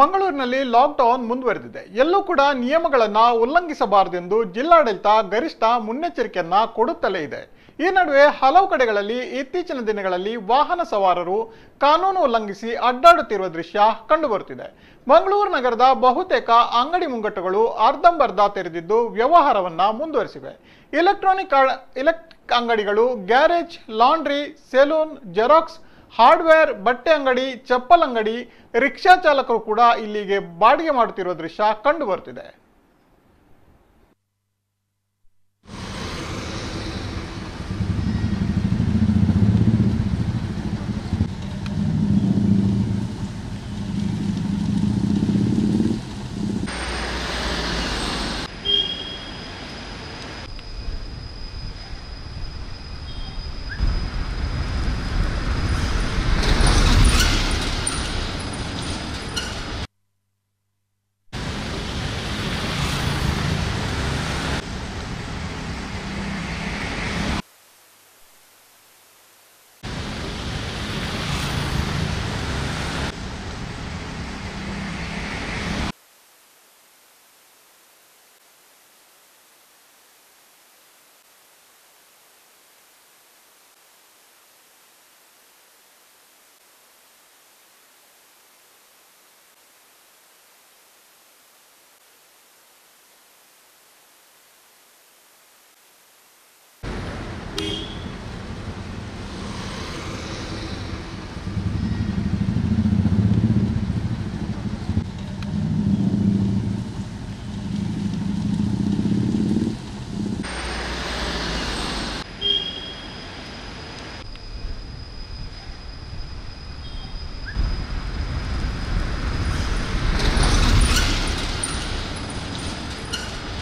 ಮಂಗಳೂರಿನಲ್ಲಿ ಲಾಕ್ಡೌನ್ ಮುಂದುವರೆದಿದೆ ಎಲ್ಲೂ ಕೂಡ ನಿಯಮಗಳನ್ನು ಉಲ್ಲಂಘಿಸಬಾರದೆಂದು ಜಿಲ್ಲಾಡಳಿತ ಗರಿಷ್ಠ ಮುನ್ನೆಚ್ಚರಿಕೆಯನ್ನ ಕೊಡುತ್ತಲೇ ಇದೆ ಈ ನಡುವೆ ಹಲವು ಕಡೆಗಳಲ್ಲಿ ಇತ್ತೀಚಿನ ದಿನಗಳಲ್ಲಿ ವಾಹನ ಸವಾರರು ಕಾನೂನು ಉಲ್ಲಂಘಿಸಿ ಅಡ್ಡಾಡುತ್ತಿರುವ ದೃಶ್ಯ ಕಂಡುಬರುತ್ತಿದೆ ಮಂಗಳೂರು ನಗರದ ಬಹುತೇಕ ಅಂಗಡಿ ಮುಂಗಟ್ಟುಗಳು ಅರ್ಧಂಬರ್ಧ ತೆರೆದಿದ್ದು ವ್ಯವಹಾರವನ್ನ ಮುಂದುವರೆಸಿವೆ ಇಲೆಕ್ಟ್ರಾನಿಕ್ ಇಲೆಕ್ಟ್ರಿಕ್ ಅಂಗಡಿಗಳು garage laundry salon xerox hardware ಬಟ್ಟೆ ಅಂಗಡಿ ಚಪ್ಪಲ್ ಅಂಗಡಿ ರಿಕ್ಷಾ ಚಾಲಕರು ಕೂಡ ಇಲ್ಲಿಗೆ ಬಾಡಿಗೆ ಮಾಡುತ್ತಿರುವ ದೃಶ್ಯ ಕಂಡು